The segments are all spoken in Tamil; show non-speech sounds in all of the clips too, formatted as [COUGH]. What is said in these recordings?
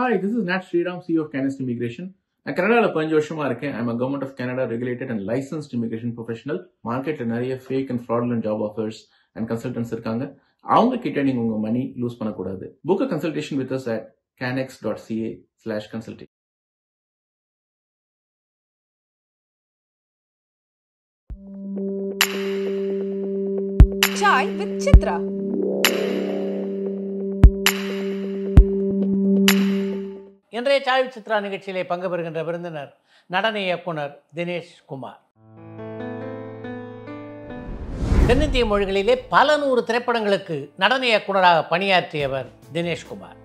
Hi this is not Sriram C of Canest immigration நான் கனடாவில் பதினஞ்சு வருஷமா இருக்கேன் I'm government of Canada regulated and licensed immigration professional மார்க்கெட்டில் நிறைய fake and fraudulent job offers and consultants இருக்காங்க அவங்க கிட்ட நீங்கள் உங்கள் மணி லூஸ் பண்ணக்கூடாது book consultation with us at Canex dot CA slash consultation Chai with Chitra. இன்றைய சாய்வு சித்ரா நிகழ்ச்சியிலே பங்கு பெறுகின்ற விருந்தினர் நடன இயக்குனர் தினேஷ் குமார் தென்னிந்திய மொழிகளிலே பல நூறு திரைப்படங்களுக்கு நடன இயக்குனராக பணியாற்றியவர் தினேஷ்குமார்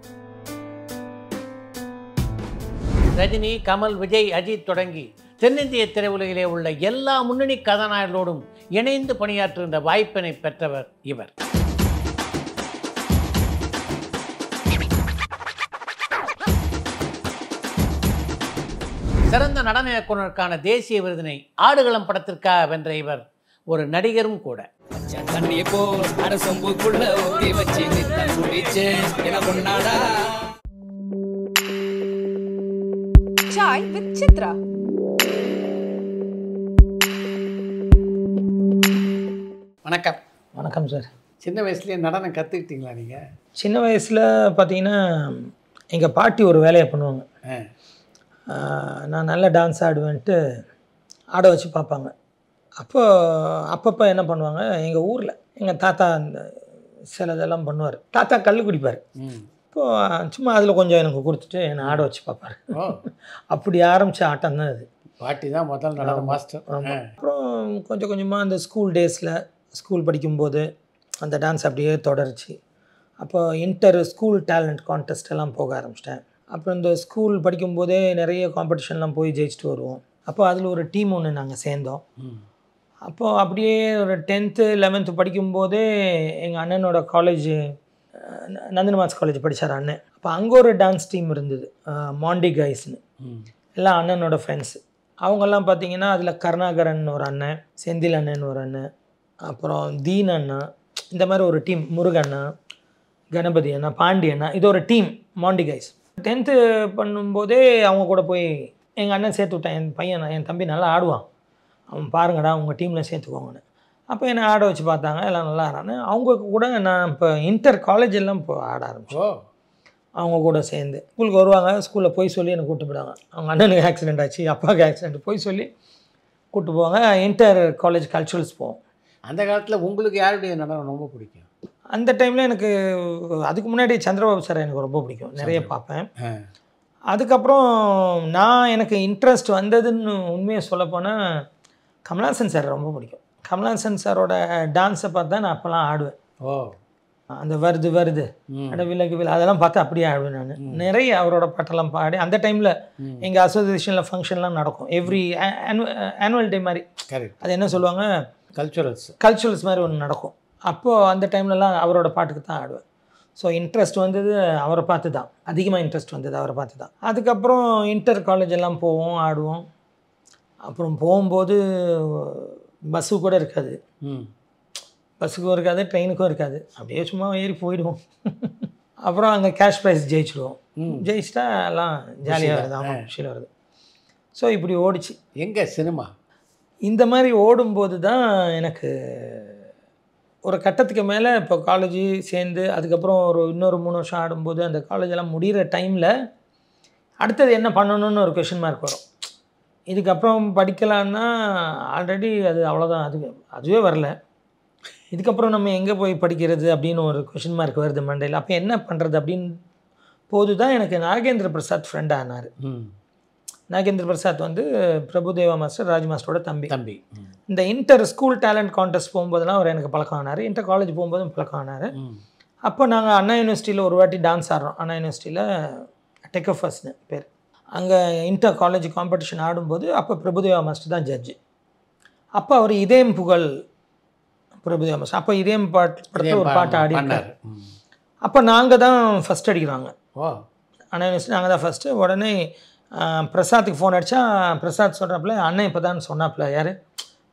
ரஜினி கமல் விஜய் அஜித் தொடங்கி தென்னிந்திய திரையுலகிலே உள்ள எல்லா முன்னணி கதாநாயகர்களோடும் இணைந்து பணியாற்றுகின்ற வாய்ப்பினை பெற்றவர் இவர் நடன இயக்குனருக்கான தேசிய விருதினை ஆடுகளம் படத்திற்காக வென்ற இவர் ஒரு நடிகரும் கூட வணக்கம் வணக்கம் சார் சின்ன வயசுலயே நடனம் கத்துக்கிட்டீங்களா நீங்க சின்ன வயசுல பாத்தீங்கன்னா எங்க பாட்டி ஒரு வேலையை பண்ணுவாங்க நான் நல்ல டான்ஸ் ஆடுவேன்ட்டு ஆட வச்சு பார்ப்பாங்க அப்போது அப்பப்போ என்ன பண்ணுவாங்க எங்கள் ஊரில் எங்கள் தாத்தா அந்த சிலதெல்லாம் பண்ணுவார் தாத்தா கல் குடிப்பார் இப்போது சும்மா அதில் கொஞ்சம் எனக்கு கொடுத்துட்டு என்னை ஆட வச்சு பார்ப்பார் அப்படி ஆரம்பித்த ஆட்டம் தான் அது பாட்டி தான் முதல் நல்ல மாஸ்டர் அப்புறம் கொஞ்சம் கொஞ்சமாக அந்த ஸ்கூல் டேஸில் ஸ்கூல் படிக்கும்போது அந்த டான்ஸ் அப்படியே தொடர்ச்சி அப்போ இன்டர் ஸ்கூல் டேலண்ட் கான்டெஸ்ட் எல்லாம் போக ஆரம்பிச்சிட்டேன் அப்புறம் இந்த ஸ்கூல் படிக்கும்போதே நிறைய காம்படிஷன்லாம் போய் ஜெயிச்சுட்டு வருவோம் அப்போ அதில் ஒரு டீம் ஒன்று நாங்கள் சேர்ந்தோம் அப்போது அப்படியே ஒரு டென்த்து லெவன்த்து படிக்கும்போதே எங்கள் அண்ணனோட காலேஜ் நந்தினமாஸ் காலேஜ் படித்தார் அண்ணன் அப்போ அங்கே ஒரு டான்ஸ் டீம் இருந்தது மாண்டி கைஸ்னு எல்லாம் அண்ணனோட ஃப்ரெண்ட்ஸு அவங்கெல்லாம் பார்த்தீங்கன்னா அதில் கருணாகரன் ஒரு அண்ணன் செந்தில் அண்ணன் ஒரு அண்ணன் அப்புறம் தீன் அண்ணா இந்த மாதிரி ஒரு டீம் முருகண்ணா கணபதி அண்ணா பாண்டி அண்ணா இது ஒரு டீம் மாண்டி கைஸ் டென்த்து பண்ணும்போதே அவங்க கூட போய் எங்கள் அண்ணன் சேர்த்து விட்டேன் என் பையன் என் தம்பி நல்லா ஆடுவான் அவன் பாருங்கடா அவங்க டீமில் சேர்த்துக்கோங்கன்னு அப்போ என்னை ஆட வச்சு பார்த்தாங்க எல்லாம் நல்லா ஆடானு அவங்க கூட நான் இப்போ இன்டர் காலேஜ் எல்லாம் இப்போ ஆட ஆரம்பிச்சோம் அவங்க கூட சேர்ந்து ஸ்கூலுக்கு வருவாங்க ஸ்கூலில் போய் சொல்லி என்னை கூப்பிட்டு போயிடுவாங்க அவங்க அண்ணனுக்கு ஆக்சிடென்ட் ஆச்சு அப்பாவுக்கு ஆக்சிடென்ட் போய் சொல்லி கூப்பிட்டு போவாங்க இன்டர் காலேஜ் கல்ச்சுரல்ஸ் போவோம் அந்த காலத்தில் உங்களுக்கு யாருடைய நடனம் ரொம்ப பிடிக்கும் அந்த டைமில் எனக்கு அதுக்கு முன்னாடி சந்திரபாபு சார் எனக்கு ரொம்ப பிடிக்கும் நிறைய பார்ப்பேன் அதுக்கப்புறம் நான் எனக்கு இன்ட்ரெஸ்ட் வந்ததுன்னு உண்மையை சொல்லப்போனால் கமலாசன் சார் ரொம்ப பிடிக்கும் கமலாசன் சாரோட டான்ஸை பார்த்தா நான் அப்போல்லாம் ஆடுவேன் ஓ அந்த வருது வருது அட விலகு விலை அதெல்லாம் பார்த்து அப்படியே ஆடுவேன் நான் நிறைய அவரோட பாட்டெல்லாம் பாடி அந்த டைமில் எங்கள் அசோசியேஷனில் ஃபங்க்ஷன்லாம் நடக்கும் எவ்ரி ஆனுவல் டே மாதிரி அது என்ன சொல்லுவாங்க கல்ச்சுரல்ஸ் கல்ச்சுரல்ஸ் மாதிரி ஒன்று நடக்கும் அப்போது அந்த டைம்லலாம் அவரோட பாட்டுக்கு தான் ஆடுவேன் ஸோ இன்ட்ரெஸ்ட் வந்தது அவரை பார்த்து தான் அதிகமாக இன்ட்ரெஸ்ட் வந்தது அவரை பார்த்து தான் அதுக்கப்புறம் இன்டர் காலேஜ் எல்லாம் போவோம் ஆடுவோம் அப்புறம் போகும்போது பஸ்ஸு கூட இருக்காது பஸ்ஸுக்கும் இருக்காது ட்ரெயினுக்கும் இருக்காது அப்படியே சும்மா ஏறி போயிடுவோம் அப்புறம் அங்கே கேஷ் ப்ரைஸ் ஜெயிச்சிடுவோம் ஜெயிச்சிட்டா எல்லாம் ஜாலியாக வருது ஆமாம் வருது ஸோ இப்படி ஓடிச்சு எங்கே சினிமா இந்த மாதிரி ஓடும்போது தான் எனக்கு ஒரு கட்டத்துக்கு மேலே இப்போ காலேஜ் சேர்ந்து அதுக்கப்புறம் ஒரு இன்னொரு மூணு வருஷம் ஆடும்போது அந்த காலேஜெல்லாம் முடிகிற டைமில் அடுத்தது என்ன பண்ணணும்னு ஒரு கொஷின் மார்க் வரும் இதுக்கப்புறம் படிக்கலான்னா ஆல்ரெடி அது அவ்வளோதான் அதுக்கு அதுவே வரல இதுக்கப்புறம் நம்ம எங்கே போய் படிக்கிறது அப்படின்னு ஒரு கொஷின் மார்க் வருது மண்டையில் அப்போ என்ன பண்ணுறது அப்படின்னு போது தான் எனக்கு நாகேந்திர பிரசாத் ஃப்ரெண்ட் ஆனார் நாகேந்திர பிரசாத் வந்து பிரபுதேவா மாஸ்டர் ராஜ் மாஸ்டரோட தம்பி தம்பி இந்த இன்டர் ஸ்கூல் டேலண்ட் கான்டெஸ்ட் போகும்போதெல்லாம் அவர் எனக்கு பழக்கம் ஆனார் இன்டர் காலேஜ் போகும்போதும் பழக்கம் ஆனார் அப்போ நாங்கள் அண்ணா யூனிவர்சிட்டியில் ஒரு வாட்டி டான்ஸ் ஆடுறோம் அண்ணா யூனிவர்சிட்டியில் ஃபர்ஸ்ட்னு பேர் அங்கே இன்டர் காலேஜ் காம்படிஷன் ஆடும்போது அப்போ பிரபுதேவா மாஸ்டர் தான் ஜட்ஜு அப்போ அவர் இதயம் புகழ் பிரபுதேவா மாஸ்டர் அப்போ இதயம் பாட்டு படத்தில் ஒரு பாட்டு ஆடினார் அப்போ நாங்கள் தான் ஃபஸ்ட் அடிக்கிறாங்க அண்ணா யூனிவர்சிட்டி நாங்கள் தான் ஃபஸ்ட்டு உடனே பிரசாத்துக்கு ஃபோன் அடித்தா பிரசாத் சொல்கிறாப்புல அண்ணன் இப்போ தான் சொன்னாப்புல யார்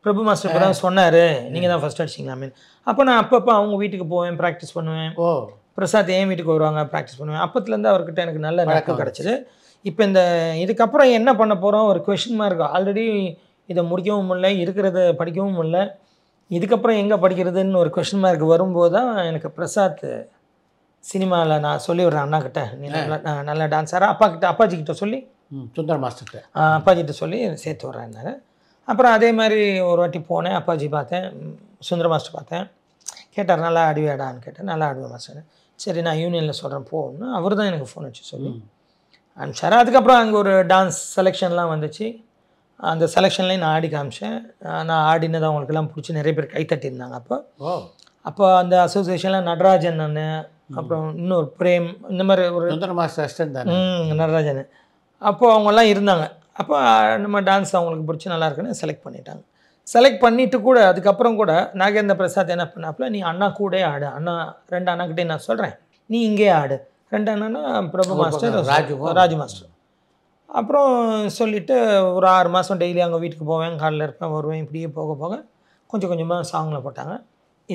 பிரபு மாஸ்டர் இப்போ தான் சொன்னார் நீங்கள் தான் ஃபஸ்ட் அடிச்சிங்களா மீன் அப்போ நான் அப்பப்போ அவங்க வீட்டுக்கு போவேன் ப்ராக்டிஸ் பண்ணுவேன் ஓ பிரசாத் ஏன் வீட்டுக்கு வருவாங்க ப்ராக்டிஸ் பண்ணுவேன் அப்பத்துலேருந்து அவர்கிட்ட எனக்கு நல்ல நட்பு கிடச்சிது இப்போ இந்த இதுக்கப்புறம் என்ன பண்ண போகிறோம் ஒரு கொஷின் மார்க் ஆல்ரெடி இதை முடிக்கவும் இல்லை இருக்கிறத படிக்கவும் இல்லை இதுக்கப்புறம் எங்கே படிக்கிறதுன்னு ஒரு கொஷின் மார்க் வரும்போது தான் எனக்கு பிரசாத் சினிமாவில் நான் சொல்லி விட்றேன் அண்ணா கிட்ட நீ நல்லா நல்லா டான்ஸாரா அப்பா கிட்ட அப்பாஜி கிட்ட சொல்லி சுந்தர மாஸ்டர்கிட்ட அப்பாஜிகிட்ட சொல்லி சேர்த்து விட்றேன்னாரு அப்புறம் அதே மாதிரி ஒரு வாட்டி போனேன் அப்பாஜி பார்த்தேன் சுந்தர மாஸ்டர் பார்த்தேன் கேட்டார் நல்லா அடிவேடான்னு கேட்டேன் நல்லா ஆடுவேன் மாஸ்டர் சரி நான் யூனியனில் சொல்கிறேன் போகணும்னு அவர் தான் எனக்கு ஃபோன் வச்சு சொல்லி அனுப்பிச்சார் அதுக்கப்புறம் அங்கே ஒரு டான்ஸ் செலெக்ஷன்லாம் வந்துச்சு அந்த செலெக்ஷன்லேயும் நான் ஆடி காமிச்சேன் நான் ஆடினது அவங்களுக்குலாம் பிடிச்சி நிறைய பேர் கை தட்டியிருந்தாங்க அப்போ அப்போ அந்த அசோசியேஷனில் நடராஜன் அண்ணன் அப்புறம் இன்னொரு பிரேம் இந்த மாதிரி ஒரு நடராஜன் அப்போது அவங்கெல்லாம் இருந்தாங்க அப்போ நம்ம டான்ஸ் அவங்களுக்கு பிடிச்சி நல்லா இருக்குன்னு செலக்ட் பண்ணிட்டாங்க செலக்ட் பண்ணிவிட்டு கூட அதுக்கப்புறம் கூட நாகேந்திர பிரசாத் என்ன பண்ணாப்புல நீ அண்ணா கூட ஆடு அண்ணா ரெண்டு அண்ணாக்கிட்டே நான் சொல்கிறேன் நீ இங்கே ஆடு ரெண்டு அண்ணன்னா பிரபு மாஸ்டர் ராஜு ராஜு மாஸ்டர் அப்புறம் சொல்லிவிட்டு ஒரு ஆறு மாதம் டெய்லி அவங்க வீட்டுக்கு போவேன் காலையில் இருப்பேன் வருவேன் இப்படியே போக போக கொஞ்சம் கொஞ்சமாக சாங்கில் போட்டாங்க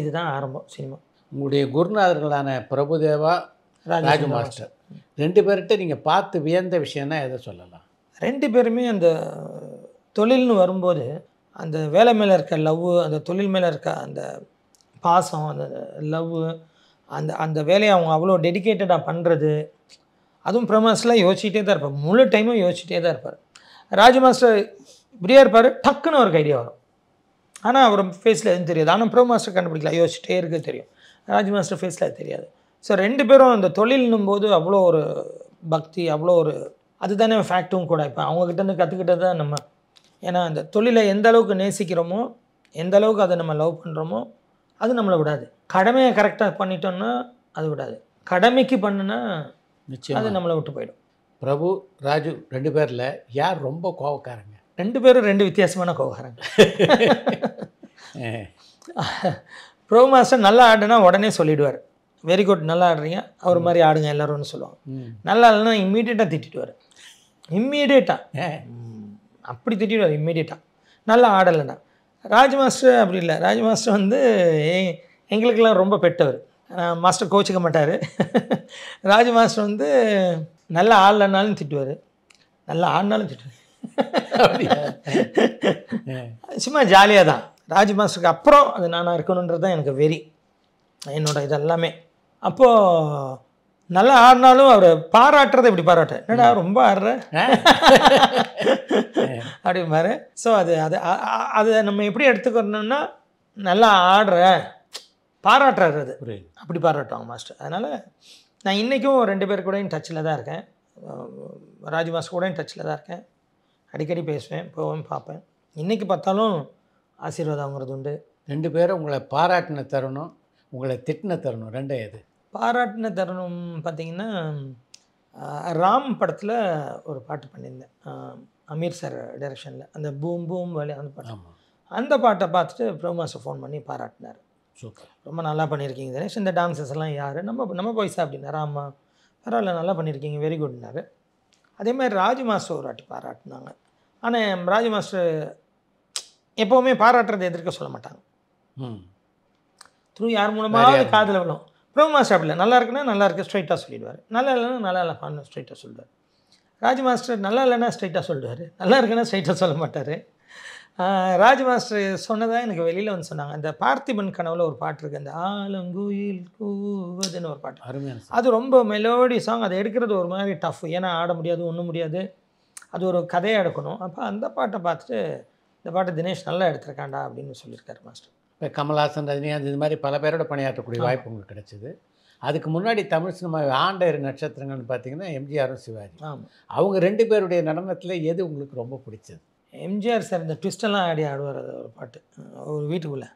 இதுதான் ஆரம்பம் சினிமா உங்களுடைய குருநாதர்களான பிரபுதேவா ராஜு மாஸ்டர் ரெண்டு பேர்கிட்ட நீங்கள் பார்த்து வியந்த விஷயம்னா எதை சொல்லலாம் ரெண்டு பேருமே அந்த தொழில்னு வரும்போது அந்த வேலை மேலே இருக்க லவ்வு அந்த தொழில் மேலே இருக்க அந்த பாசம் அந்த லவ்வு அந்த அந்த வேலையை அவங்க அவ்வளோ டெடிக்கேட்டடாக பண்ணுறது அதுவும் பிரமாஸ்லாம் யோசிச்சுட்டே தான் இருப்பார் முழு டைமும் யோசிச்சிட்டே தான் இருப்பார் ராஜ் மாஸ்டர் இப்படியே இருப்பார் டக்குன்னு ஒரு ஐடியா வரும் ஆனால் அவர் ஃபேஸில் எதுவும் தெரியாது ஆனால் ப்ரோ மாஸ்டர் கண்டுபிடிக்கலாம் யோசிச்சுட்டே இருக்க தெரியும் ராஜ் மாஸ்டர் ஃபேஸில் அது தெரியாது ஸோ ரெண்டு பேரும் இந்த தொழில்னும் போது அவ்வளோ ஒரு பக்தி அவ்வளோ ஒரு அதுதானே ஃபேக்ட்டும் கூட இப்போ அவங்கக்கிட்டேருந்து கற்றுக்கிட்டது தான் நம்ம ஏன்னா அந்த தொழிலை எந்த அளவுக்கு நேசிக்கிறோமோ எந்த அளவுக்கு அதை நம்ம லவ் பண்ணுறோமோ அது நம்மளை விடாது கடமையை கரெக்டாக பண்ணிட்டோம்னா அது விடாது கடமைக்கு பண்ணுனா நிச்சயம் அது நம்மளை விட்டு போயிடும் பிரபு ராஜு ரெண்டு பேரில் யார் ரொம்ப கோவக்காரங்க ரெண்டு பேரும் ரெண்டு வித்தியாசமான கோவக்காரங்க [LAUGHS] [LAUGHS] பிரபு மாஸ்டர் நல்லா ஆடுனா உடனே சொல்லிடுவார் வெரி குட் நல்லா ஆடுறீங்க அவர் மாதிரி ஆடுங்க எல்லாரும்னு சொல்லுவாங்க நல்லா இல்லைன்னா இம்மீடியட்டாக வர இம்மீடியட்டாக அப்படி வர இம்மீடியட்டாக நல்லா ஆடலைன்னா ராஜ் மாஸ்டர் அப்படி இல்லை ராஜ் மாஸ்டர் வந்து எங்களுக்கெல்லாம் ரொம்ப பெட்டவர் மாஸ்டர் கோச்சிக்க மாட்டார் [LAUGHS] ராஜ் மாஸ்டர் வந்து நல்லா ஆடலைனாலும் திட்டுவார் நல்லா ஆடினாலும் திட்டுவார் [LAUGHS] சும்மா ஜாலியாக தான் ராஜ் மாஸ்டருக்கு அப்புறம் அது நானாக இருக்கணுன்றது தான் எனக்கு வெறி என்னோட இதெல்லாமே அப்போது நல்லா ஆடினாலும் அவர் பாராட்டுறதை இப்படி பாராட்டு என்னடா ரொம்ப ஆடுற [LAUGHS] அப்படிம்பாரு ஸோ அது அது அதை நம்ம எப்படி எடுத்துக்கணும்னா நல்லா ஆடுற பாராட்டுறது அப்படி பாராட்டுவாங்க மாஸ்டர் அதனால் நான் இன்றைக்கும் ரெண்டு பேர் கூடயும் டச்சில் தான் இருக்கேன் ராஜ் மாஸ்டர் கூடயும் டச்சில் தான் இருக்கேன் அடிக்கடி பேசுவேன் போவேன் பார்ப்பேன் இன்றைக்கி பார்த்தாலும் ஆசீர்வாதம்ங்கிறது உண்டு ரெண்டு பேரும் உங்களை பாராட்டின தருணம் உங்களை திட்டின தருணம் ரெண்டே இது பாராட்டின தருணம் பார்த்திங்கன்னா ராம் படத்தில் ஒரு பாட்டு பண்ணியிருந்தேன் அமீர் சார் டைரக்ஷனில் அந்த பூம் பூம் வழி அந்த பாட்டு அந்த பாட்டை பார்த்துட்டு ப்ரோமாஸை ஃபோன் பண்ணி பாராட்டினார் சூப்பர் ரொம்ப நல்லா பண்ணியிருக்கீங்க தினேஷ் இந்த டான்ஸஸ் எல்லாம் யார் நம்ம நம்ம பாய்ஸா அப்படின்னாரு ராமா பரவாயில்ல நல்லா பண்ணியிருக்கீங்க வெரி குட்னாரு அதே மாதிரி ராஜு மாஸ்டர் ஒரு வாட்டி பாராட்டினாங்க ஆனால் ராஜு மாஸ்டர் எப்போவுமே பாராட்டுறதை எதிர்க்க சொல்ல மாட்டாங்க த்ரூ யார் மூலமாக காதில் விழும் பிரம்ம மாஸ்டர் நல்லா இருக்குன்னா நல்லா இருக்க ஸ்ட்ரைட்டாக சொல்லிடுவார் நல்லா இல்லைன்னா நல்லா இல்லை பண்ணு ஸ்ட்ரைட்டாக சொல்லுவார் ராஜ் மாஸ்டர் நல்லா இல்லைன்னா ஸ்ட்ரைட்டாக சொல்லுவார் நல்லா இருக்குன்னா ஸ்ட்ரைட்டாக சொல்ல மாட்டார் ராஜ் மாஸ்டர் சொன்னதாக எனக்கு வெளியில் வந்து சொன்னாங்க அந்த பார்த்திபன் கனவில் ஒரு பாட்டு இருக்குது அந்த ஆலங்குயில் கூவதுன்னு ஒரு பாட்டு அருமையான அது ரொம்ப மெலோடி சாங் அதை எடுக்கிறது ஒரு மாதிரி டஃப் ஏன்னா ஆட முடியாது ஒன்றும் முடியாது அது ஒரு கதையாக எடுக்கணும் அப்போ அந்த பாட்டை பார்த்துட்டு இந்த பாட்டை தினேஷ் நல்லா எடுத்திருக்காண்டா அப்படின்னு சொல்லியிருக்காரு மாஸ்டர் இப்போ கமல்ஹாசன் ரஜினிகாந்த் இது மாதிரி பல பேரோட பணியாற்றக்கூடிய வாய்ப்பு உங்களுக்கு கிடைச்சிது அதுக்கு முன்னாடி தமிழ் சினிமா ஆண்டையர் நட்சத்திரங்கள்னு பார்த்தீங்கன்னா எம்ஜிஆரும் சிவாஜி அவங்க ரெண்டு பேருடைய நடனத்தில் எது உங்களுக்கு ரொம்ப பிடிச்சது எம்ஜிஆர் சார் இந்த ட்விஸ்டெல்லாம் ஆடி ஆடுவார் அது ஒரு பாட்டு ஒரு வீட்டுக்குள்ளே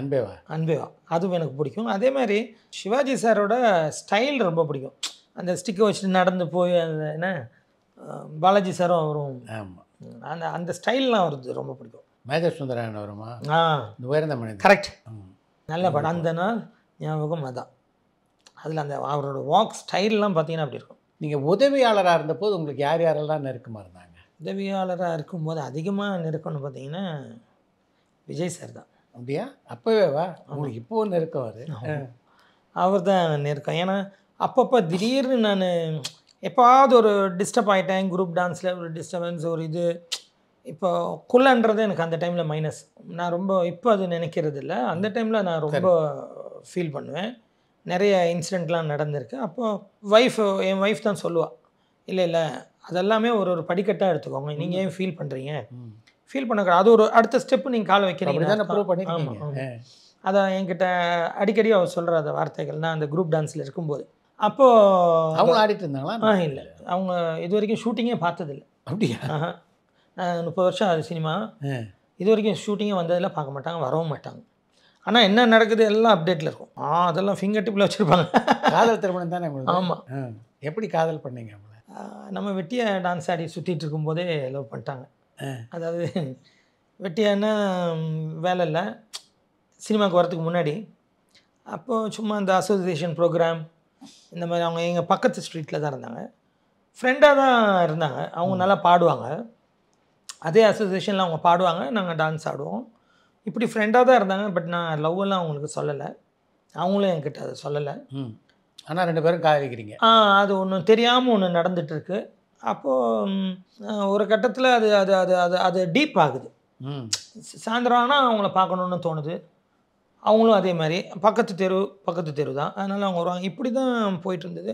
அன்பேவா அன்பேவா அதுவும் எனக்கு பிடிக்கும் அதே மாதிரி சிவாஜி சாரோட ஸ்டைல் ரொம்ப பிடிக்கும் அந்த ஸ்டிக்கை வச்சுட்டு நடந்து போய் அந்த என்ன பாலாஜி சாரும் அவரும் ஆமாம் அந்த அந்த ஸ்டைல்லாம் அவருக்கு ரொம்ப பிடிக்கும் மேகசுந்தரன் வருமா ஆ உயர்ந்த மனிதன் கரெக்ட் நல்ல படம் அந்த நாள் ஞாபகம் அதான் அதில் அந்த அவரோட வாக் ஸ்டைல்லாம் பார்த்தீங்கன்னா அப்படி இருக்கும் நீங்கள் உதவியாளராக இருந்தபோது உங்களுக்கு யார் யாரெல்லாம் நெருக்கமாக இருந்தாங்க உதவியாளராக இருக்கும்போது அதிகமாக நெருக்கம்னு பார்த்தீங்கன்னா விஜய் சார் தான் அப்படியா அப்போவே வா உங்களுக்கு இப்போ நெருக்கம் அது அவர் தான் நெருக்கம் ஏன்னா அப்பப்போ திடீர்னு நான் எப்பாவது ஒரு டிஸ்டர்ப் ஆகிட்டேன் குரூப் டான்ஸில் ஒரு டிஸ்டர்பன்ஸ் ஒரு இது இப்போ குள்ளன்றது எனக்கு அந்த டைமில் மைனஸ் நான் ரொம்ப இப்போ அது நினைக்கிறது இல்லை அந்த டைமில் நான் ரொம்ப ஃபீல் பண்ணுவேன் நிறைய இன்சிடெண்ட்லாம் நடந்திருக்கு அப்போது ஒய்ஃப் என் ஒய்ஃப் தான் சொல்லுவாள் இல்லை இல்லை அதெல்லாமே ஒரு ஒரு படிக்கட்டாக எடுத்துக்கோங்க நீங்கள் ஏன் ஃபீல் பண்ணுறீங்க ஃபீல் பண்ணக்கூடாது அது ஒரு அடுத்த ஸ்டெப்பு நீங்கள் காலை வைக்கிறீங்க அதை அதான் என்கிட்ட அடிக்கடி அவர் சொல்கிற அந்த வார்த்தைகள் நான் அந்த குரூப் டான்ஸில் இருக்கும்போது அப்போது அவங்க ஆடிட்டு இருந்தாங்களா ஆ இல்லை அவங்க இது வரைக்கும் ஷூட்டிங்கே பார்த்ததில்லை அப்படியா முப்பது வருஷம் அது சினிமா இது வரைக்கும் ஷூட்டிங்கே வந்ததெல்லாம் பார்க்க மாட்டாங்க வரவும் மாட்டாங்க ஆனால் என்ன நடக்குது எல்லாம் அப்டேட்டில் இருக்கும் ஆ அதெல்லாம் ஃபிங்கர் டிப்பில் வச்சுருப்பாங்க காதல் திருமணம் தானே ஆமாம் எப்படி காதல் பண்ணீங்க நம்ம வெட்டியை டான்ஸ் ஆடி சுற்றிட்டு இருக்கும்போதே லவ் பண்ணிட்டாங்க அதாவது வெட்டியானா வேலை இல்லை சினிமாவுக்கு வரத்துக்கு முன்னாடி அப்போது சும்மா இந்த அசோசியேஷன் ப்ரோக்ராம் இந்த மாதிரி அவங்க எங்கள் பக்கத்து ஸ்ட்ரீட்டில் தான் இருந்தாங்க ஃப்ரெண்டாக தான் இருந்தாங்க அவங்க நல்லா பாடுவாங்க அதே அசோசியேஷனில் அவங்க பாடுவாங்க நாங்கள் டான்ஸ் ஆடுவோம் இப்படி ஃப்ரெண்டாக தான் இருந்தாங்க பட் நான் லவ்வெல்லாம் அவங்களுக்கு சொல்லலை அவங்களும் என்கிட்ட அதை சொல்லலை ஆனால் ரெண்டு பேரும் காதலிக்கிறீங்க ஆ அது ஒன்று தெரியாமல் ஒன்று நடந்துகிட்ருக்கு அப்போது ஒரு கட்டத்தில் அது அது அது அது அது டீப் ஆகுது சாயந்தரம் ஆனால் அவங்கள பார்க்கணுன்னு தோணுது அவங்களும் அதே மாதிரி பக்கத்து தெரு பக்கத்து தெரு தான் அதனால் அவங்க வருவாங்க இப்படி தான் போயிட்டு இருந்தது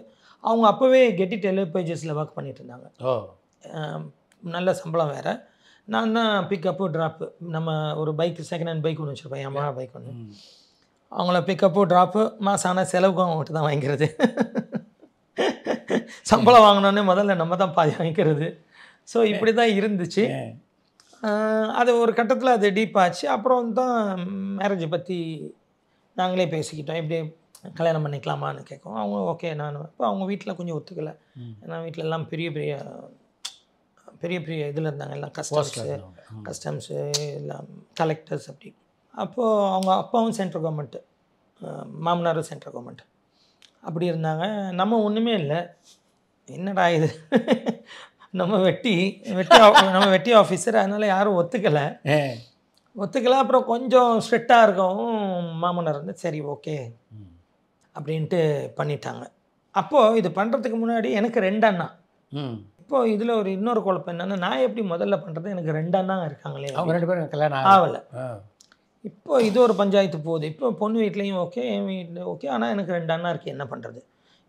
அவங்க அப்போவே கெட்டி டெலிபேஜஸில் ஒர்க் பண்ணிகிட்டு இருந்தாங்க நல்ல சம்பளம் வேறு நான் தான் பிக்கப்பு ட்ராப்பு நம்ம ஒரு பைக் செகண்ட் ஹேண்ட் பைக் ஒன்று வச்சுருப்பேன் என் பைக் ஒன்று அவங்கள பிக்கப்பு ட்ராப்பு மாதம் ஆனால் செலவுக்கும் அவங்ககிட்ட தான் வாங்கிக்கிறது சம்பளம் வாங்கினோன்னே முதல்ல நம்ம தான் பாதி வாங்கிக்கிறது ஸோ இப்படி தான் இருந்துச்சு அது ஒரு கட்டத்தில் அது டீப் ஆச்சு அப்புறம் தான் மேரேஜை பற்றி நாங்களே பேசிக்கிட்டோம் இப்படி கல்யாணம் பண்ணிக்கலாமான்னு கேட்கும் அவங்க ஓகே நான் இப்போ அவங்க வீட்டில் கொஞ்சம் ஒத்துக்கலை ஏன்னா வீட்டிலலாம் பெரிய பெரிய பெரிய பெரிய இதில் இருந்தாங்க எல்லாம் கஸ்டம்ஸு கஸ்டம்ஸு எல்லாம் கலெக்டர்ஸ் அப்படி அப்போது அவங்க அப்பாவும் சென்ட்ரல் கவர்மெண்ட்டு மாமனாரும் சென்ட்ரல் கவர்மெண்ட் அப்படி இருந்தாங்க நம்ம ஒன்றுமே இல்லை என்னடா இது நம்ம வெட்டி வெட்டி நம்ம வெட்டி ஆஃபீஸர் அதனால் யாரும் ஒத்துக்கலை ஒத்துக்கலை அப்புறம் கொஞ்சம் ஸ்ட்ரிக்டாக இருக்கவும் மாமனார் வந்து சரி ஓகே அப்படின்ட்டு பண்ணிட்டாங்க அப்போது இது பண்ணுறதுக்கு முன்னாடி எனக்கு ரெண்டு அண்ணா இப்போ இதில் ஒரு இன்னொரு குழப்பம் என்னென்னா நான் எப்படி முதல்ல பண்ணுறது எனக்கு ரெண்டு அண்ணா இருக்காங்களே அவங்க ரெண்டு பேரும் கல்யாணம் ஆகலை இப்போ இது ஒரு பஞ்சாயத்து போகுது இப்போ பொண்ணு வீட்லேயும் ஓகே என் வீட்டில் ஓகே ஆனால் எனக்கு ரெண்டு அண்ணா இருக்குது என்ன பண்ணுறது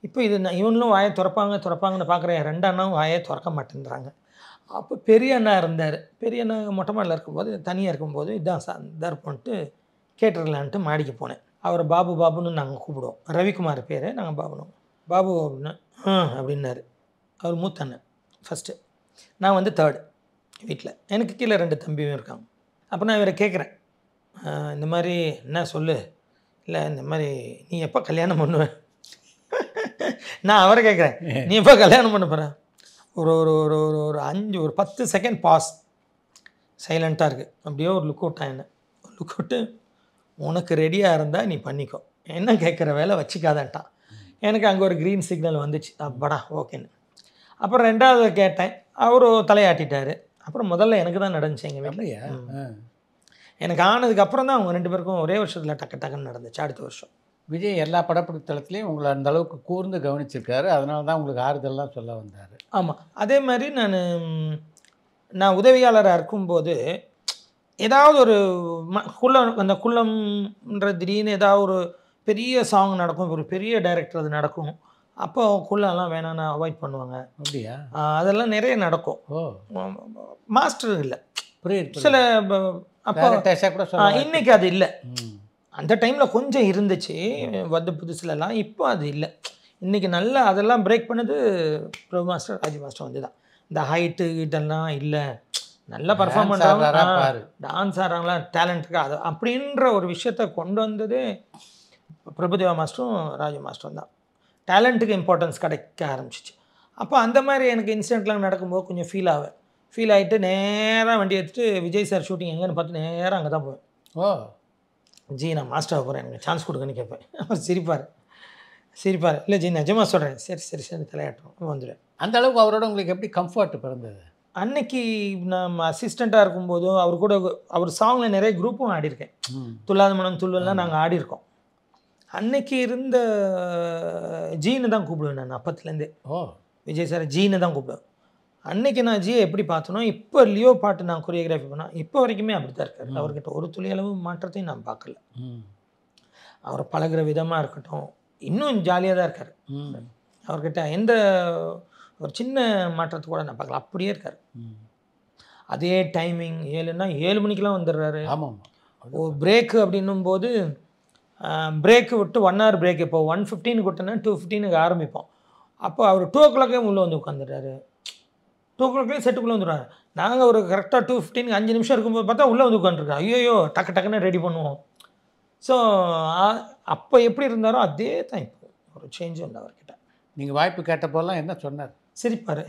இப்போ இது நான் இவனும் வாயை திறப்பாங்க திறப்பாங்கன்னு பார்க்குறேன் ரெண்டு அண்ணாவும் வாயை திறக்க மாட்டேங்கிறாங்க அப்போ பெரிய அண்ணா இருந்தார் பெரிய அண்ணா மொட்டை மாடில் இருக்கும்போது தனியாக இருக்கும்போது இதான் சார் கேட்டுருக்கலான்ட்டு மாடிக்கு போனேன் அவர் பாபு பாபுன்னு நாங்கள் கூப்பிடுவோம் ரவிக்குமார் பேர் நாங்கள் பாபுனோம் பாபு ஆ அப்படின்னாரு அவர் மூத்தண்ணன் ஃபஸ்ட்டு நான் வந்து தேர்டு வீட்டில் எனக்கு கீழே ரெண்டு தம்பியும் இருக்காங்க அப்போ நான் இவரை கேட்குறேன் இந்த மாதிரி என்ன சொல்லு இல்லை இந்த மாதிரி நீ எப்போ கல்யாணம் பண்ணுவேன் நான் அவரை கேட்குறேன் நீ எப்போ கல்யாணம் பண்ண போகிறேன் ஒரு ஒரு ஒரு ஒரு ஒரு அஞ்சு ஒரு பத்து செகண்ட் பாஸ் சைலண்ட்டாக இருக்குது அப்படியே ஒரு லுக் அவுட்டாக என்ன லுக் அவுட்டு உனக்கு ரெடியாக இருந்தால் நீ பண்ணிக்கோ என்ன கேட்குற வேலை வச்சுக்காதன்ட்டான் எனக்கு அங்கே ஒரு க்ரீன் சிக்னல் வந்துச்சு அப்படா ஓகேன்னு அப்புறம் ரெண்டாவது கேட்டேன் அவர் தலையாட்டிட்டார் அப்புறம் முதல்ல எனக்கு தான் நடந்துச்சு எங்கள் வீட்டில் எனக்கு ஆனதுக்கப்புறம் தான் அவங்க ரெண்டு பேருக்கும் ஒரே வருஷத்தில் டக்கு டக்குன்னு நடந்துச்சு அடுத்த வருஷம் விஜய் எல்லா படப்பிடித்தளத்துலேயும் உங்களை அந்த அளவுக்கு கூர்ந்து கவனிச்சிருக்காரு அதனால தான் உங்களுக்கு ஆறுதல்லாம் சொல்ல வந்தார் ஆமாம் அதே மாதிரி நான் நான் உதவியாளராக இருக்கும்போது ஏதாவது ஒரு ம குள்ளம் அந்த குள்ளம்ன்ற திடீர்னு ஏதாவது ஒரு பெரிய சாங் நடக்கும் ஒரு பெரிய டைரக்டர் அது நடக்கும் அப்போ குள்ளெல்லாம் வேணாம்னு அவாய்ட் பண்ணுவாங்க அப்படியா அதெல்லாம் நிறைய நடக்கும் மாஸ்டர் இல்லை புரியுது சில அப்போ இன்னைக்கு அது இல்லை அந்த டைமில் கொஞ்சம் இருந்துச்சு வந்த புதுசுலலாம் இப்போ அது இல்லை இன்றைக்கி நல்லா அதெல்லாம் பிரேக் பண்ணது பிரபு மாஸ்டர் ராஜி மாஸ்டர் வந்து தான் இந்த ஹைட்டு இதெல்லாம் இல்லை நல்லா பர்ஃபார்ம் பண்ணுறாங்க டான்ஸ் ஆடுறாங்களா டேலண்ட் இருக்கா அது அப்படின்ற ஒரு விஷயத்த கொண்டு வந்தது பிரபுதேவா மாஸ்டரும் ராஜ மாஸ்டரும் தான் டேலண்ட்டுக்கு இம்பார்ட்டன்ஸ் கிடைக்க ஆரம்பிச்சிச்சு அப்போ அந்த மாதிரி எனக்கு இன்சிடெண்ட்லாம் நடக்கும்போது கொஞ்சம் ஃபீல் ஆவேன் ஃபீல் ஆகிட்டு நேராக வண்டி எடுத்துகிட்டு விஜய் சார் ஷூட்டிங் எங்கேன்னு பார்த்து நேராக அங்கே தான் போவேன் ஓ ஜி நான் மாஸ்டர் போகிறேன் எனக்கு சான்ஸ் கொடுக்குன்னு கேட்பேன் அவர் சிரிப்பார் சிரிப்பார் இல்லை ஜி நிஜமாக சொல்கிறேன் சரி சரி சரி தலையாட்டும் வந்துடுவேன் அந்த அளவுக்கு அவரோட உங்களுக்கு எப்படி கம்ஃபர்ட் பிறந்தது அன்னைக்கு நம்ம அசிஸ்டண்ட்டாக இருக்கும்போதும் அவர் கூட அவர் சாங்கில் நிறைய குரூப்பும் ஆடிருக்கேன் துல்லாத மனம் துல்லுலாம் நாங்கள் ஆடிருக்கோம் அன்னைக்கு இருந்த ஜீனு தான் கூப்பிடுவேன் நான் அப்பத்துலேருந்தே ஓ விஜய் சார் ஜீனு தான் கூப்பிடுவேன் அன்னைக்கு நான் ஜியை எப்படி பார்த்தனோ இப்போ லியோ பாட்டு நான் கொரியோகிராஃபி பண்ணால் இப்போ வரைக்குமே அப்படி தான் இருக்காரு அவர்கிட்ட ஒரு துளி அளவு மாற்றத்தையும் நான் பார்க்கல அவர் பழகிற விதமாக இருக்கட்டும் இன்னும் ஜாலியாக தான் இருக்கார் அவர்கிட்ட எந்த ஒரு சின்ன மாற்றத்தை கூட நான் பார்க்கல அப்படியே இருக்கார் அதே டைமிங் ஏழுன்னா ஏழு மணிக்கெலாம் வந்துடுறாரு ஆமாம் ஒரு பிரேக்கு அப்படின்னும் போது பிரேக்கு விட்டு ஒன் ஹவர் பிரேக் இப்போ ஒன் ஃபிஃப்டின்னு விட்டோன்னா டூ ஃபிஃப்டீனுக்கு ஆரம்பிப்போம் அப்போ அவர் டூ ஓ கிளாக்கே உள்ளே வந்து உட்காந்துடுறாரு டூ ஓ கிளாக்லேயே செட்டுக்குள்ளே வந்துடுவார் நாங்கள் ஒரு கரெக்டாக டூ ஃபிஃப்டீனுக்கு அஞ்சு நிமிஷம் இருக்கும்போது பார்த்தா உள்ளே வந்து உட்காந்துருக்கோம் ஐயோயோ டக்கு டக்குன்னு ரெடி பண்ணுவோம் ஸோ அப்போ எப்படி இருந்தாரோ அதே தான் இப்போ ஒரு சேஞ்சும் இல்லை அவர்கிட்ட நீங்கள் வாய்ப்பு கேட்டப்போல்லாம் என்ன சொன்னார் சிரிப்பார்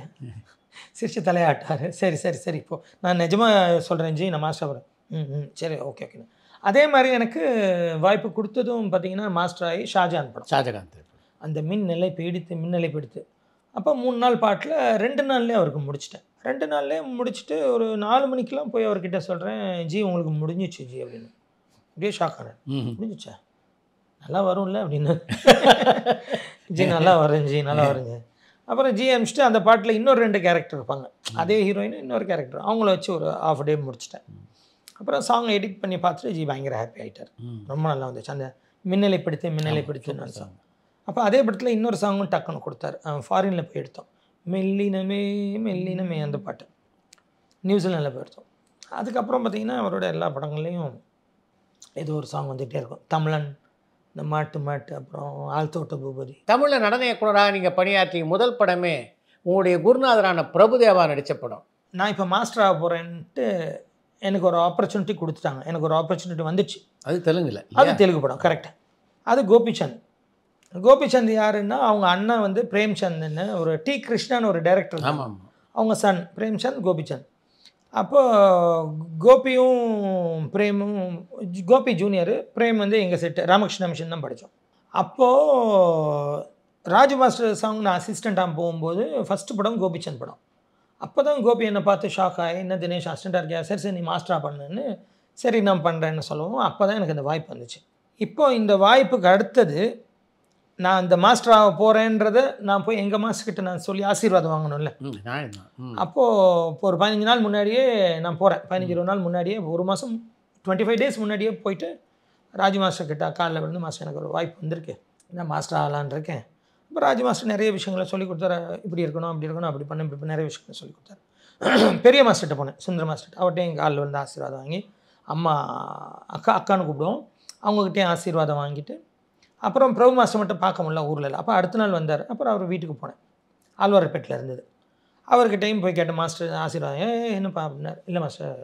சிரித்து தலையாட்டார் சரி சரி சரி இப்போது நான் நிஜமாக சொல்கிறேன் ஜி நான் மாஸ்டர் ம் ம் சரி ஓகே ஓகே அதே மாதிரி எனக்கு வாய்ப்பு கொடுத்ததும் பார்த்தீங்கன்னா மாஸ்டர் ஆகி ஷாஜான் படம் ஷாஜகான் அந்த மின்நிலை பீடித்து மின்நிலை பிடித்து அப்போ மூணு நாள் பாட்டில் ரெண்டு நாள்லேயே அவருக்கு முடிச்சிட்டேன் ரெண்டு நாள்லேயே முடிச்சுட்டு ஒரு நாலு மணிக்கெலாம் போய் அவர்கிட்ட சொல்கிறேன் ஜி உங்களுக்கு முடிஞ்சிச்சு ஜி அப்படின்னு அப்படியே ஷாக் ஆகிறேன் முடிஞ்சிச்சா நல்லா வரும்ல அப்படின்னு [LAUGHS] ஜி நல்லா வரேன் ஜி நல்லா வருங்க அப்புறம் ஜி அனுப்பிச்சுட்டு அந்த பாட்டில் இன்னொரு ரெண்டு கேரக்டர் இருப்பாங்க அதே ஹீரோயின் இன்னொரு கேரக்டர் அவங்கள வச்சு ஒரு ஆஃப் டே முடிச்சிட்டேன் அப்புறம் சாங் எடிட் பண்ணி பார்த்துட்டு ஜி பயங்கர ஹாப்பி ஆகிட்டார் ரொம்ப நல்லா வந்துச்சு அந்த மின்னலை படுத்து மின்னலை பிடித்து சாங் அப்போ அதே படத்தில் இன்னொரு சாங்கும் டக்குன்னு கொடுத்தார் ஃபாரினில் போய் எடுத்தோம் மெல்லினமே மெல்லினமே அந்த பாட்டு நியூசிலாண்டில் போய் எடுத்தோம் அதுக்கப்புறம் பார்த்திங்கன்னா அவரோட எல்லா படங்கள்லேயும் ஏதோ ஒரு சாங் வந்துகிட்டே இருக்கும் தமிழன் இந்த மாட்டு மாட்டு அப்புறம் ஆழ்த்தோட்ட பூபதி தமிழில் நடன இயக்குனராக நீங்கள் பணியாற்றிய முதல் படமே உங்களுடைய குருநாதரான பிரபுதேவா நடித்த படம் நான் இப்போ மாஸ்டர் ஆக போகிறேன்ட்டு எனக்கு ஒரு ஆப்பர்ச்சுனிட்டி கொடுத்துட்டாங்க எனக்கு ஒரு ஆப்பர்ச்சுனிட்டி வந்துச்சு அது தெலுங்குல அது தெலுங்கு படம் கரெக்டாக அது கோபிச்சந்த் கோபிச்சந்த் யாருன்னா அவங்க அண்ணன் வந்து பிரேம்சந்த்னு ஒரு டி கிருஷ்ணன் ஒரு டைரக்டர் ஆமாம் அவங்க சன் பிரேம்சந்த் கோபிச்சந்த் அப்போது கோபியும் பிரேமும் கோபி ஜூனியரு பிரேம் வந்து எங்கள் செட்டு ராமகிருஷ்ண மிஷன் தான் படித்தோம் அப்போது ராஜு மாஸ்டர் சாங் நான் அசிஸ்டண்ட்டாக போகும்போது ஃபஸ்ட்டு படம் கோபிச்சந்த் படம் அப்போ தான் கோபி என்னை பார்த்து ஷாக் ஆகி என்ன தினேஷ் அசிஸ்டண்ட்டாக இருக்கியா சரி சரி நீ மாஸ்டராக பண்ணுன்னு சரி நான் பண்ணுறேன்னு சொல்லவும் அப்போ தான் எனக்கு அந்த வாய்ப்பு வந்துச்சு இப்போது இந்த வாய்ப்புக்கு அடுத்தது நான் அந்த மாஸ்டராக போகிறேன்றதை நான் போய் எங்கள் மாஸ்டர்கிட்ட நான் சொல்லி ஆசீர்வாதம் வாங்கணும்ல அப்போது இப்போ ஒரு பதினஞ்சு நாள் முன்னாடியே நான் போகிறேன் பதினஞ்சு இருபது நாள் முன்னாடியே ஒரு மாதம் டுவெண்ட்டி ஃபைவ் டேஸ் முன்னாடியே போயிட்டு ராஜ் மாஸ்டர் கிட்ட காலில் விழுந்து மாஸ்டர் எனக்கு ஒரு வாய்ப்பு வந்திருக்கு நான் மாஸ்டர் ஆகலான் இருக்கேன் இப்போ ராஜ் மாஸ்டர் நிறைய விஷயங்களை சொல்லி கொடுத்தாரு இப்படி இருக்கணும் அப்படி இருக்கணும் அப்படி பண்ண இப்படி நிறைய விஷயங்களை சொல்லி கொடுத்தாரு [CLEARS THROAT] பெரிய மாஸ்டர்கிட்ட போனேன் சுந்தர மாஸ்டர்கிட்ட அவர்கிட்டையும் காலில் வந்து ஆசீர்வாதம் வாங்கி அம்மா அக்கா அக்கான்னு கூப்பிடுவோம் அவங்கக்கிட்டே ஆசீர்வாதம் வாங்கிட்டு அப்புறம் பிரபு மாஸ்டர் மட்டும் பார்க்க முடியல ஊரில் இல்லை அப்போ அடுத்த நாள் வந்தார் அப்புறம் அவர் வீட்டுக்கு போனேன் ஆழ்வார்பேட்டில் இருந்தது அவர்கிட்டையும் போய் கேட்டேன் மாஸ்டர் ஆசீர்வாதம் ஏ என்னப்பா அப்படின்னார் இல்லை மாஸ்டர்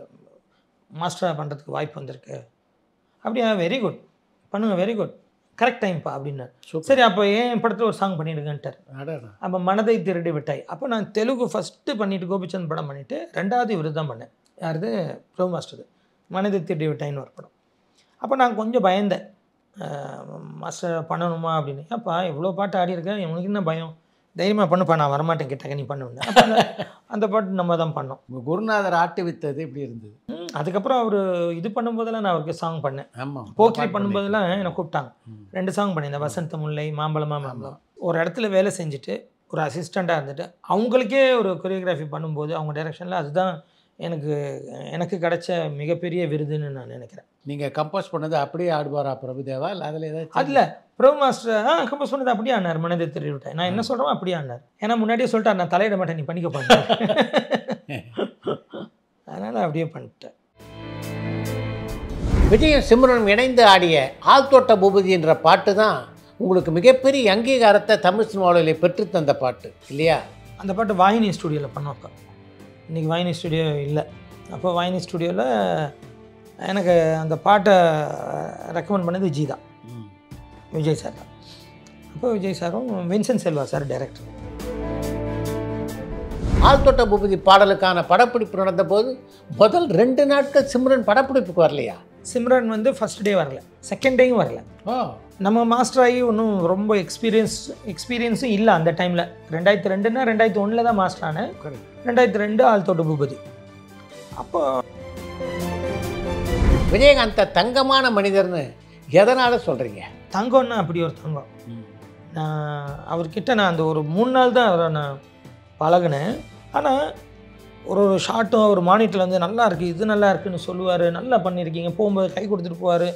மாஸ்டராக பண்ணுறதுக்கு வாய்ப்பு வந்திருக்கு அப்படியா வெரி குட் பண்ணுங்கள் வெரி குட் கரெக்ட் பா அப்படின்னு சரி அப்போ ஏன் படத்தில் ஒரு சாங் பண்ணிடுங்கன்ட்டார் அப்போ மனதை திருடி விட்டாய் அப்போ நான் தெலுங்கு ஃபஸ்ட்டு பண்ணிவிட்டு கோபிச்சந்த் படம் பண்ணிவிட்டு ரெண்டாவது இவர் தான் பண்ணேன் இது ப்ரோ மாஸ்டர் மனதை திருடி விட்டாயின்னு ஒரு படம் அப்போ நான் கொஞ்சம் பயந்தேன் மாஸ்டர் பண்ணணுமா அப்படின்னு அப்பா இவ்வளோ பாட்டு ஆடியிருக்கேன் உனக்கு என்ன பயம் தைரியமாக பண்ணுப்பா நான் வரமாட்டேன் கிட்டக்க நீ பண்ணுவேன் அந்த பாட்டு நம்ம தான் பண்ணோம் குருநாதர் ஆட்டு வித்தது எப்படி இருந்தது அதுக்கப்புறம் அவர் இது பண்ணும்போதெல்லாம் நான் அவருக்கு சாங் பண்ணேன் போக்கிரி பண்ணும்போதெல்லாம் என்னை கூப்பிட்டாங்க ரெண்டு சாங் பண்ணியிருந்தேன் வசந்த முல்லை மாம்பழமா மாம்பழம் ஒரு இடத்துல வேலை செஞ்சுட்டு ஒரு அசிஸ்டண்ட்டாக இருந்துட்டு அவங்களுக்கே ஒரு கொரியோகிராஃபி பண்ணும்போது அவங்க டைரெக்ஷனில் அதுதான் எனக்கு எனக்கு கிடைச்ச மிகப்பெரிய விருதுன்னு நான் நினைக்கிறேன் நீங்கள் கம்போஸ் பண்ணது அப்படியே ஆடுவாரா பிரபுதேவா இல்லை அதில் ஏதாவது அதில் பிரபு மாஸ்டர் ஆ கம்போஸ் பண்ணது அப்படியே ஆனார் மனதை திருவிட்டேன் நான் என்ன சொல்கிறோம் அப்படியே ஆனார் ஏன்னா முன்னாடியே சொல்லிட்டா நான் தலையிட மாட்டேன் நீ பண்ணிக்க போனேன் [LAUGHS] அதனால் அப்படியே பண்ணிட்டேன் விஜயம் சிம்ரனும் இணைந்து ஆடிய ஆழ்தோட்ட பூபதி என்ற பாட்டு தான் உங்களுக்கு மிகப்பெரிய அங்கீகாரத்தை தமிழ் சினிமாவில் பெற்றுத்தந்த பாட்டு இல்லையா அந்த பாட்டு வாயினி ஸ்டுடியோவில் பண்ணோம் அப்போ இன்றைக்கி வாயினி ஸ்டுடியோ இல்லை அப்போ வாயினி ஸ்டுடியோவில் எனக்கு அந்த பாட்டை ரெக்கமெண்ட் பண்ணது ஜி தான் விஜய் சார் தான் அப்போ விஜய் சாரும் வின்சன் செல்வா சார் டைரக்டர் ஆழ்தோட்ட பூபதி பாடலுக்கான படப்பிடிப்பு நடந்தபோது முதல் ரெண்டு நாட்கள் சிம்ரன் படப்பிடிப்புக்கு வரலையா சிம்ரன் வந்து ஃபஸ்ட் டே வரல செகண்ட் டேயும் வரல நம்ம மாஸ்டர் ஆகி ஒன்றும் ரொம்ப எக்ஸ்பீரியன்ஸ் எக்ஸ்பீரியன்ஸும் இல்லை அந்த டைமில் ரெண்டாயிரத்தி ரெண்டுனா ரெண்டாயிரத்தி ஒன்றில் தான் மாஸ்டர் ஆனேன் ரெண்டாயிரத்தி ரெண்டு ஆள் தொட்டு பூபதி அப்போ விஜயகாந்த தங்கமான மனிதர்னு எதனால் சொல்கிறீங்க தங்கம்னா அப்படி ஒரு தங்கம் நான் அவர்கிட்ட நான் அந்த ஒரு மூணு நாள் தான் அவரை நான் பழகினேன் ஆனால் ஒரு ஒரு ஷாட்டும் ஒரு மானிட்டர் வந்து நல்லா இருக்குது இது நல்லா இருக்குன்னு சொல்லுவார் நல்லா பண்ணியிருக்கீங்க போகும்போது கை கொடுத்துட்டு போவார்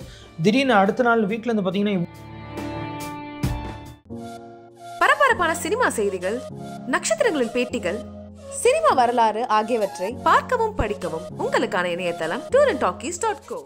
திடீர்னு அடுத்த நாள் வீட்டில் வந்து பார்த்தீங்கன்னா பரபரப்பான சினிமா செய்திகள் நட்சத்திரங்களின் பேட்டிகள் சினிமா வரலாறு ஆகியவற்றை பார்க்கவும் படிக்கவும் உங்களுக்கான இணையதளம் tour and talkies dot go